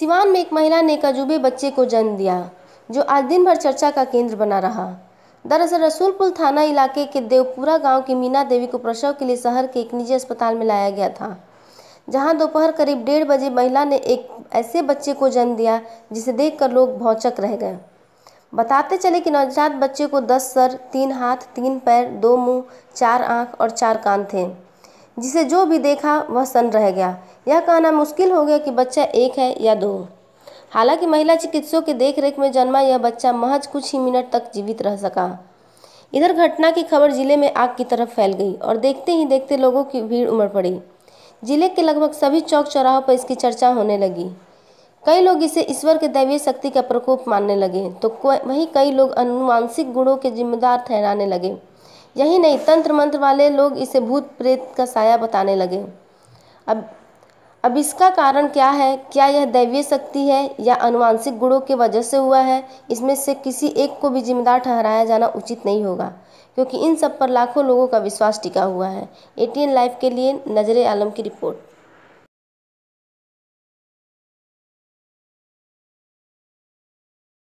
सिवान में एक महिला ने कजूबे बच्चे को जन्म दिया जो आज दिन भर चर्चा का केंद्र बना रहा दरअसल रसूलपुर थाना इलाके के देवपुरा गांव की मीना देवी को प्रसव के लिए शहर के एक निजी अस्पताल में लाया गया था जहां दोपहर करीब डेढ़ बजे महिला ने एक ऐसे बच्चे को जन्म दिया जिसे देखकर लोग भौचक रह गए बताते चले कि नवजात बच्चे को दस सर तीन हाथ तीन पैर दो मुंह चार आंख और चार कान थे जिसे जो भी देखा वह सन रह गया यह कहना मुश्किल हो गया कि बच्चा एक है या दो हालांकि महिला चिकित्सकों देख देखरेख में जन्मा यह बच्चा महज कुछ ही मिनट तक जीवित रह सका इधर घटना की खबर जिले में आग की तरफ फैल गई और देखते ही देखते लोगों की भीड़ उमड़ पड़ी जिले के लगभग सभी चौक चौराहों पर इसकी चर्चा होने लगी कई लोग इसे ईश्वर के दैवीय शक्ति का प्रकोप मानने लगे तो वहीं कई लोग अनुमानसिक गुणों के जिम्मेदार ठहराने लगे यही नहीं तंत्र मंत्र वाले लोग इसे भूत प्रेत का साया बताने लगे अब अब इसका कारण क्या है क्या यह दैवीय शक्ति है या अनुवांशिक गुणों के वजह से हुआ है इसमें से किसी एक को भी जिम्मेदार ठहराया जाना उचित नहीं होगा क्योंकि इन सब पर लाखों लोगों का विश्वास टिका हुआ है एटीएन लाइव के लिए नजर आलम की रिपोर्ट